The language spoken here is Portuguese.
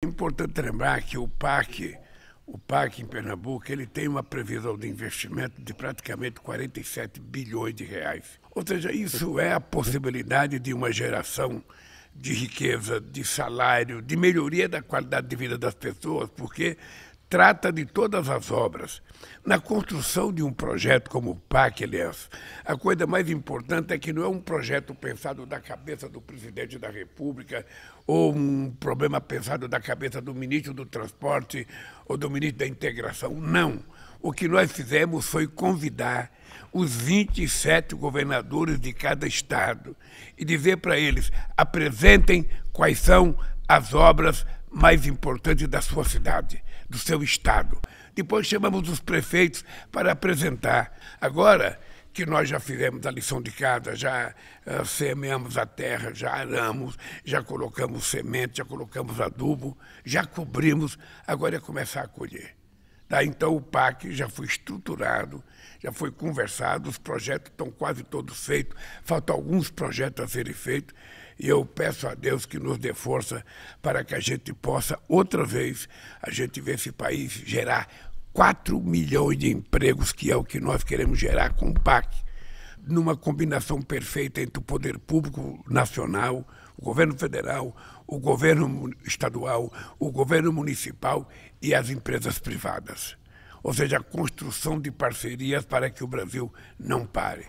É importante lembrar que o PAC, o PAC em Pernambuco, ele tem uma previsão de investimento de praticamente 47 bilhões de reais. Ou seja, isso é a possibilidade de uma geração de riqueza, de salário, de melhoria da qualidade de vida das pessoas, porque trata de todas as obras. Na construção de um projeto como o PAC, aliás, a coisa mais importante é que não é um projeto pensado da cabeça do presidente da República ou um problema pensado da cabeça do ministro do Transporte ou do ministro da Integração. Não. O que nós fizemos foi convidar os 27 governadores de cada estado e dizer para eles: apresentem quais são as obras mais importantes da sua cidade do seu estado. Depois chamamos os prefeitos para apresentar. Agora que nós já fizemos a lição de casa, já eh, semeamos a terra, já aramos, já colocamos semente, já colocamos adubo, já cobrimos, agora é começar a colher. Tá, então, o PAC já foi estruturado, já foi conversado, os projetos estão quase todos feitos, faltam alguns projetos a serem feitos, e eu peço a Deus que nos dê força para que a gente possa, outra vez, a gente ver esse país gerar 4 milhões de empregos, que é o que nós queremos gerar com o PAC, numa combinação perfeita entre o poder público nacional, o governo federal, o governo estadual, o governo municipal e as empresas privadas. Ou seja, a construção de parcerias para que o Brasil não pare.